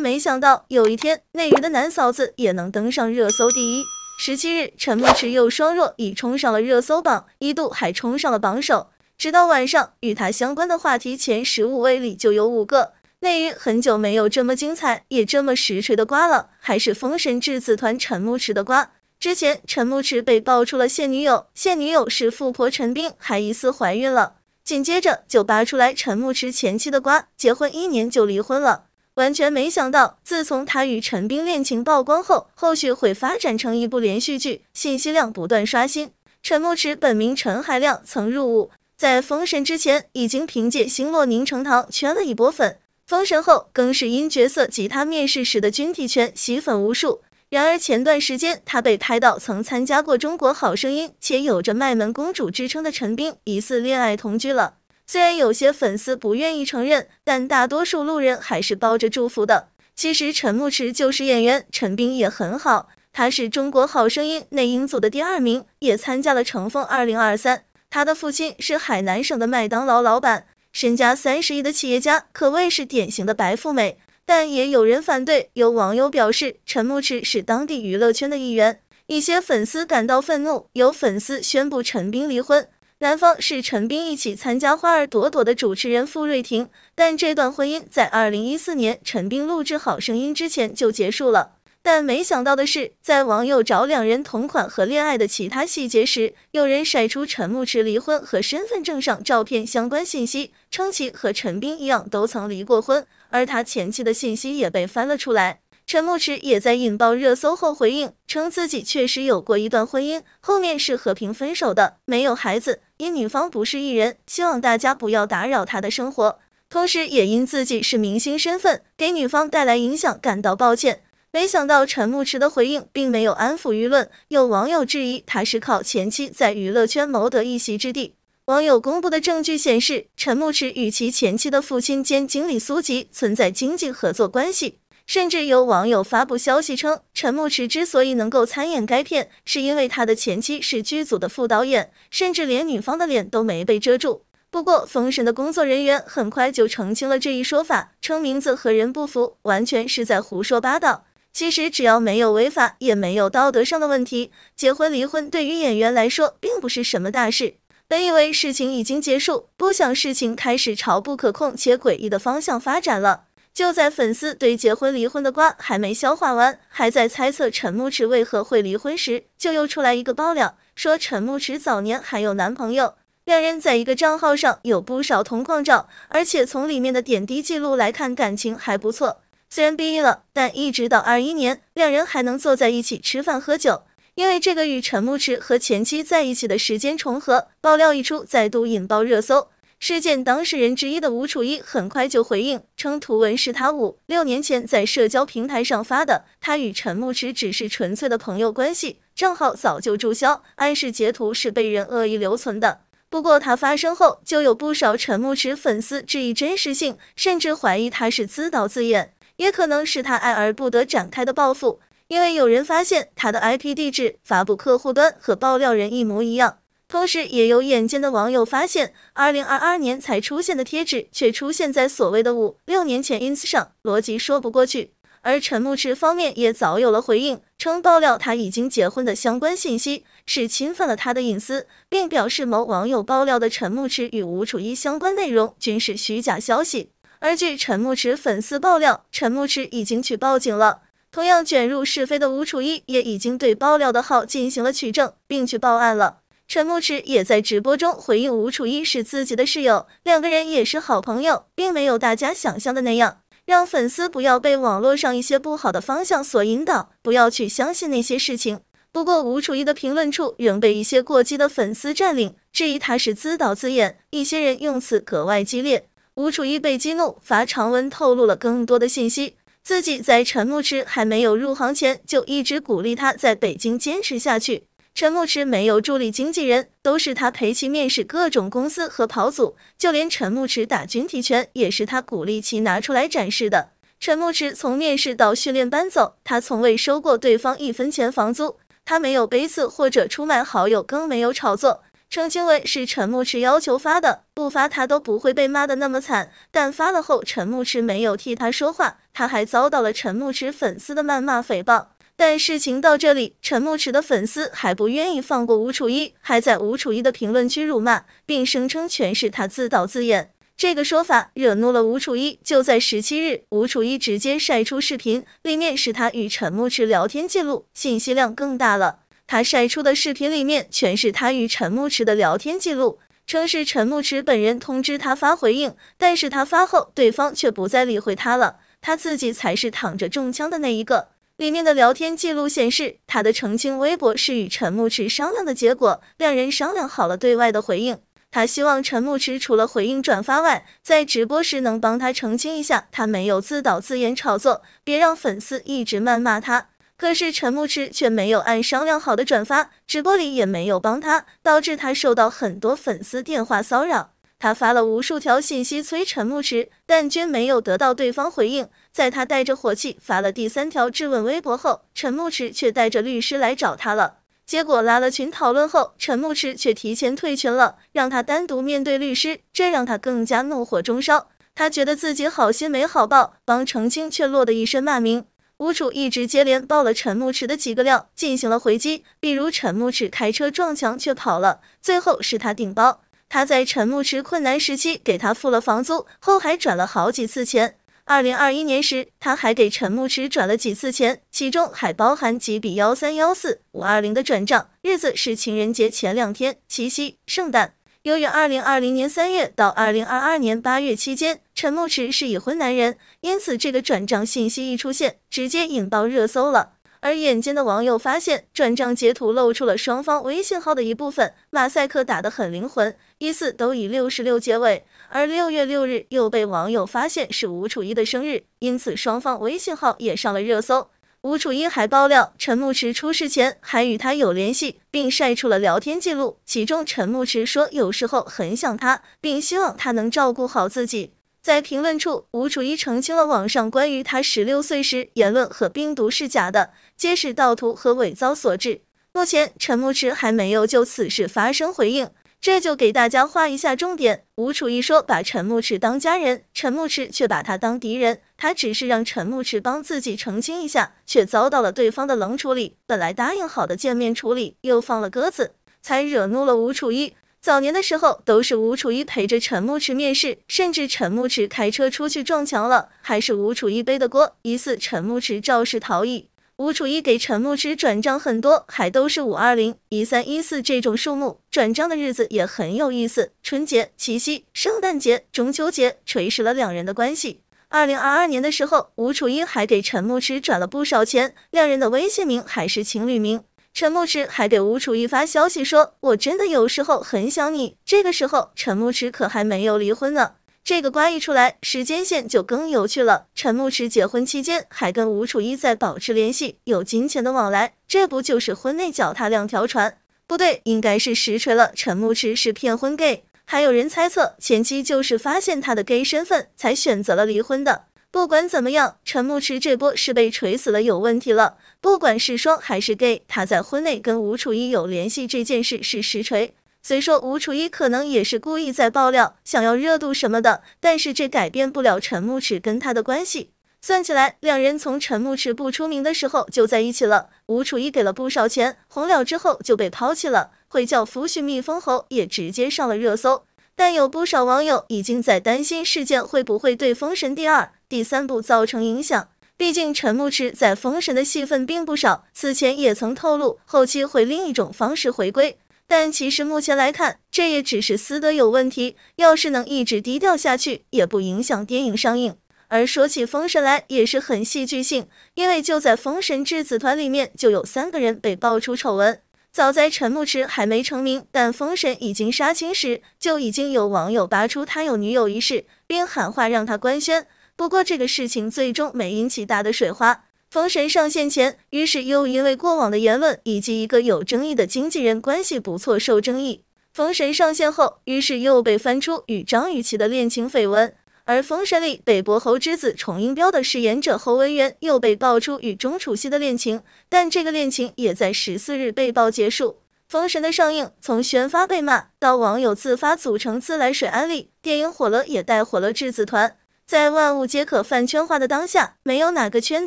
没想到有一天，内娱的男嫂子也能登上热搜第一。十七日，陈牧驰又双若已冲上了热搜榜，一度还冲上了榜首。直到晚上，与他相关的话题前十五位里就有五个。内娱很久没有这么精彩，也这么实锤的瓜了，还是封神智子团陈牧驰的瓜。之前陈牧驰被爆出了现女友，现女友是富婆陈冰，还疑似怀孕了。紧接着就扒出来陈牧驰前妻的瓜，结婚一年就离婚了。完全没想到，自从他与陈冰恋情曝光后，后续会发展成一部连续剧，信息量不断刷新。陈牧驰本名陈海亮，曾入伍，在封神之前已经凭借《星落凝成糖》圈了一波粉，封神后更是因角色及他面试时的军体拳吸粉无数。然而前段时间，他被拍到曾参加过《中国好声音》，且有着“麦门公主”之称的陈冰疑似恋爱同居了。虽然有些粉丝不愿意承认，但大多数路人还是抱着祝福的。其实陈牧驰就是演员，陈冰也很好。他是《中国好声音》内音组的第二名，也参加了《乘风二零二三》。他的父亲是海南省的麦当劳老板，身家三十亿的企业家，可谓是典型的白富美。但也有人反对，有网友表示陈牧驰是当地娱乐圈的一员，一些粉丝感到愤怒，有粉丝宣布陈冰离婚。男方是陈冰一起参加《花儿朵朵》的主持人付瑞婷，但这段婚姻在二零一四年陈冰录制《好声音》之前就结束了。但没想到的是，在网友找两人同款和恋爱的其他细节时，有人晒出陈牧驰离婚和身份证上照片相关信息，称其和陈冰一样都曾离过婚，而他前妻的信息也被翻了出来。陈沐池也在引爆热搜后回应，称自己确实有过一段婚姻，后面是和平分手的，没有孩子，因女方不是艺人，希望大家不要打扰他的生活。同时，也因自己是明星身份，给女方带来影响，感到抱歉。没想到陈牧池的回应并没有安抚舆论，有网友质疑他是靠前妻在娱乐圈谋得一席之地。网友公布的证据显示，陈牧池与其前妻的父亲兼经理苏吉存在经济合作关系。甚至有网友发布消息称，陈牧驰之所以能够参演该片，是因为他的前妻是剧组的副导演，甚至连女方的脸都没被遮住。不过，封神的工作人员很快就澄清了这一说法，称名字和人不符，完全是在胡说八道。其实，只要没有违法，也没有道德上的问题，结婚离婚对于演员来说并不是什么大事。本以为事情已经结束，不想事情开始朝不可控且诡异的方向发展了。就在粉丝对结婚离婚的瓜还没消化完，还在猜测陈牧驰为何会离婚时，就又出来一个爆料，说陈牧驰早年还有男朋友，两人在一个账号上有不少同框照，而且从里面的点滴记录来看，感情还不错。虽然毕业了，但一直到二一年，两人还能坐在一起吃饭喝酒。因为这个与陈牧驰和前妻在一起的时间重合，爆料一出，再度引爆热搜。事件当事人之一的吴楚一很快就回应称，图文是他五六年前在社交平台上发的，他与陈牧驰只是纯粹的朋友关系，账号早就注销，暗示截图是被人恶意留存的。不过他发声后，就有不少陈牧驰粉丝质疑真实性，甚至怀疑他是自导自演，也可能是他爱而不得展开的报复，因为有人发现他的 IP 地址、发布客户端和爆料人一模一样。同时，也有眼尖的网友发现，二零二二年才出现的贴纸，却出现在所谓的五六年前 ins 上，逻辑说不过去。而陈牧驰方面也早有了回应，称爆料他已经结婚的相关信息是侵犯了他的隐私，并表示某网友爆料的陈牧驰与吴楚一相关内容均是虚假消息。而据陈牧驰粉丝爆料，陈牧驰已经去报警了。同样卷入是非的吴楚一也已经对爆料的号进行了取证，并去报案了。陈牧驰也在直播中回应吴楚一是自己的室友，两个人也是好朋友，并没有大家想象的那样。让粉丝不要被网络上一些不好的方向所引导，不要去相信那些事情。不过，吴楚一的评论处仍被一些过激的粉丝占领，质疑他是自导自演，一些人用词格外激烈。吴楚一被激怒，发长文透露了更多的信息，自己在陈牧驰还没有入行前就一直鼓励他在北京坚持下去。陈木池没有助理经纪人，都是他陪其面试各种公司和跑组，就连陈木池打军体拳也是他鼓励其拿出来展示的。陈木池从面试到训练搬走，他从未收过对方一分钱房租，他没有背刺或者出卖好友，更没有炒作。澄清文是陈木池要求发的，不发他都不会被骂的那么惨，但发了后陈木池没有替他说话，他还遭到了陈木池粉丝的谩骂诽谤。但事情到这里，陈牧驰的粉丝还不愿意放过吴楚一，还在吴楚一的评论区辱骂，并声称全是他自导自演。这个说法惹怒了吴楚一。就在十七日，吴楚一直接晒出视频，里面是他与陈牧驰聊天记录，信息量更大了。他晒出的视频里面全是他与陈牧驰的聊天记录，称是陈牧驰本人通知他发回应，但是他发后对方却不再理会他了，他自己才是躺着中枪的那一个。里面的聊天记录显示，他的澄清微博是与陈牧驰商量的结果，两人商量好了对外的回应。他希望陈牧驰除了回应转发外，在直播时能帮他澄清一下，他没有自导自演炒作，别让粉丝一直谩骂他。可是陈牧驰却没有按商量好的转发，直播里也没有帮他，导致他受到很多粉丝电话骚扰。他发了无数条信息催陈牧驰，但均没有得到对方回应。在他带着火气发了第三条质问微博后，陈牧驰却带着律师来找他了。结果拉了群讨论后，陈牧驰却提前退群了，让他单独面对律师，这让他更加怒火中烧。他觉得自己好心没好报，帮澄清却落得一身骂名。吴楚一直接连爆了陈牧驰的几个料，进行了回击，比如陈牧驰开车撞墙却跑了，最后是他顶包。他在陈牧驰困难时期给他付了房租，后还转了好几次钱。二零二一年时，他还给陈牧驰转了几次钱，其中还包含几笔幺三幺四五二零的转账，日子是情人节前两天、七夕、圣诞。由于二零二零年三月到二零二二年八月期间，陈牧驰是已婚男人，因此这个转账信息一出现，直接引爆热搜了。而眼尖的网友发现，转账截图露出了双方微信号的一部分，马赛克打得很灵魂，疑似都以六十六结尾。而六月六日又被网友发现是吴楚一的生日，因此双方微信号也上了热搜。吴楚一还爆料，陈牧驰出事前还与他有联系，并晒出了聊天记录，其中陈牧驰说有时候很想他，并希望他能照顾好自己。在评论处，吴楚一澄清了网上关于他十六岁时言论和病毒是假的，皆是盗图和伪造所致。目前，陈牧驰还没有就此事发声回应。这就给大家画一下重点：吴楚一说把陈牧驰当家人，陈牧驰却把他当敌人。他只是让陈牧驰帮自己澄清一下，却遭到了对方的冷处理。本来答应好的见面处理又放了鸽子，才惹怒了吴楚一。早年的时候，都是吴楚一陪着陈牧驰面试，甚至陈牧驰开车出去撞墙了，还是吴楚一背的锅，疑似陈牧驰肇事逃逸。吴楚一给陈牧驰转账很多，还都是五二零、一三一四这种数目，转账的日子也很有意思，春节、七夕、圣诞节、中秋节，锤实了两人的关系。二零二二年的时候，吴楚一还给陈牧驰转了不少钱，两人的微信名还是情侣名。陈牧驰还给吴楚一发消息说：“我真的有时候很想你。”这个时候，陈牧驰可还没有离婚呢。这个瓜一出来，时间线就更有趣了。陈牧驰结婚期间还跟吴楚一在保持联系，有金钱的往来，这不就是婚内脚踏两条船？不对，应该是实锤了，陈牧驰是骗婚 gay。还有人猜测，前妻就是发现他的 gay 身份才选择了离婚的。不管怎么样，陈牧驰这波是被锤死了，有问题了。不管是双还是 gay，他在婚内跟吴楚一有联系这件事是实锤。虽说吴楚一可能也是故意在爆料，想要热度什么的，但是这改变不了陈牧驰跟他的关系。算起来，两人从陈牧驰不出名的时候就在一起了，吴楚一给了不少钱，红了之后就被抛弃了。会叫夫婿蜜蜂侯也直接上了热搜，但有不少网友已经在担心事件会不会对《封神第二》。第三部造成影响，毕竟陈牧驰在《封神》的戏份并不少，此前也曾透露后期会另一种方式回归，但其实目前来看，这也只是私德有问题。要是能一直低调下去，也不影响电影上映。而说起《封神》来，也是很戏剧性，因为就在《封神》制子团里面，就有三个人被爆出丑闻。早在陈牧驰还没成名，但《封神》已经杀青时，就已经有网友扒出他有女友一事，并喊话让他官宣。不过这个事情最终没引起大的水花。封神上线前，于是又因为过往的言论以及一个有争议的经纪人关系不错受争议。封神上线后，于是又被翻出与张雨绮的恋情绯闻。而封神里北伯侯之子重英彪的饰演者侯文元又被爆出与钟楚曦的恋情，但这个恋情也在十四日被曝结束。封神的上映，从宣发被骂到网友自发组成自来水安利，电影火了也带火了质子团。在万物皆可饭圈化的当下，没有哪个圈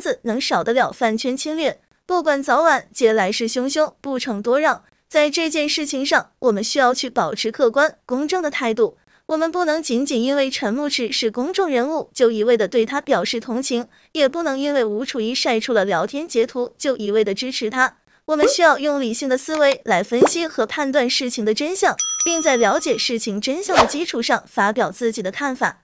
子能少得了饭圈侵略。不管早晚，皆来势汹汹，不逞多让。在这件事情上，我们需要去保持客观公正的态度。我们不能仅仅因为陈牧驰是公众人物就一味的对他表示同情，也不能因为吴楚一晒出了聊天截图就一味的支持他。我们需要用理性的思维来分析和判断事情的真相，并在了解事情真相的基础上发表自己的看法。